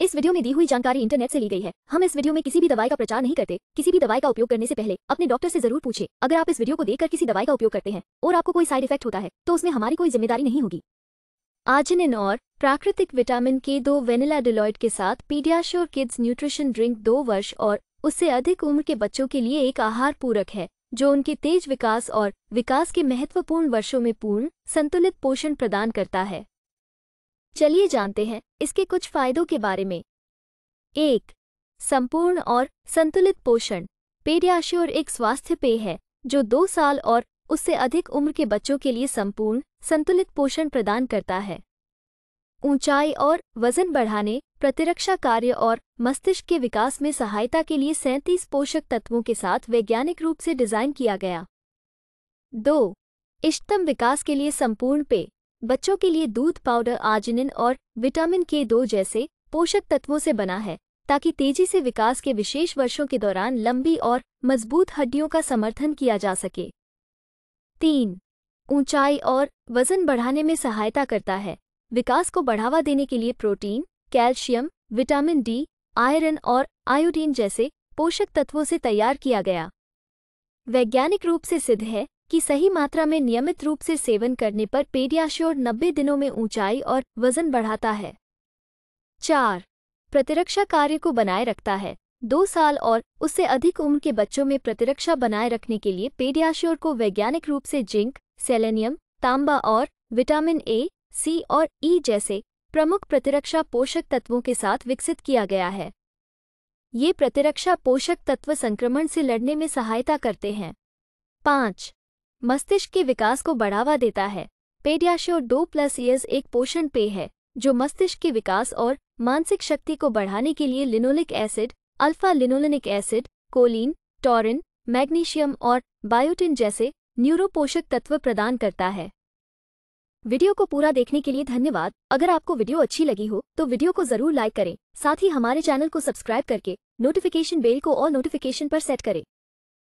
इस वीडियो में दी हुई जानकारी इंटरनेट से ली गई है हम इस वीडियो में किसी भी दवाई का प्रचार नहीं करते किसी भी दवाई का उपयोग करने से पहले अपने डॉक्टर से जरूर पूछे अगर आप इस वीडियो को देखकर किसी दवाई का उपयोग करते हैं और आपको कोई साइड इफेक्ट होता है तो उसमें हमारी कोई जिम्मेदारी नहीं होगी आर्जिनिन और प्राकृतिक विटामिन के दो वेनिला डिलॉयड के साथ पीडियाश्योर किड्स न्यूट्रिशन ड्रिंक दो वर्ष और उससे अधिक उम्र के बच्चों के लिए एक आहार पूरक है जो उनके तेज विकास और विकास के महत्वपूर्ण वर्षों में पूर्ण संतुलित पोषण प्रदान करता है चलिए जानते हैं इसके कुछ फायदों के बारे में एक संपूर्ण और संतुलित पोषण पेडियाश्योर एक स्वास्थ्य पेय है जो दो साल और उससे अधिक उम्र के बच्चों के लिए संपूर्ण संतुलित पोषण प्रदान करता है ऊंचाई और वजन बढ़ाने प्रतिरक्षा कार्य और मस्तिष्क के विकास में सहायता के लिए सैंतीस पोषक तत्वों के साथ वैज्ञानिक रूप से डिजाइन किया गया दो इष्टतम विकास के लिए संपूर्ण पेय बच्चों के लिए दूध पाउडर आर्जिनिन और विटामिन के दो जैसे पोषक तत्वों से बना है ताकि तेजी से विकास के विशेष वर्षों के दौरान लंबी और मजबूत हड्डियों का समर्थन किया जा सके तीन ऊंचाई और वजन बढ़ाने में सहायता करता है विकास को बढ़ावा देने के लिए protein calcium vitamin D iron और आयोडीन जैसे पोषक तत्वों से तैयार किया गया वैज्ञानिक रूप से सिद्ध है कि सही मात्रा में नियमित रूप से सेवन करने पर पेडियाश्योर 90 दिनों में ऊंचाई और वजन बढ़ाता है चार प्रतिरक्षा कार्य को बनाए रखता है दो साल और उससे अधिक उम्र के बच्चों में प्रतिरक्षा बनाए रखने के लिए पेडियाश्योर को वैज्ञानिक रूप से जिंक सेलेनियम तांबा और विटामिन ए सी और ई e जैसे प्रमुख प्रतिरक्षा पोषक तत्वों के साथ विकसित किया गया है ये प्रतिरक्षा पोषक तत्व संक्रमण से लड़ने में सहायता करते हैं पाँच मस्तिष्क के विकास को बढ़ावा देता है पेडियाश्योर डो प्लस ईयर्स एक पोषण पेय है जो मस्तिष्क के विकास और मानसिक शक्ति को बढ़ाने के लिए linoleic acid alpha linolenic acid choline taurine magnesium और बायोटिन जैसे न्यूरोपोषक तत्व प्रदान करता है वीडियो को पूरा देखने के लिए धन्यवाद अगर आपको वीडियो अच्छी लगी हो तो वीडियो को जरूर लाइक करें साथ ही हमारे चैनल को सब्सक्राइब करके नोटिफिकेशन बेल को और नोटिफिकेशन पर सेट करें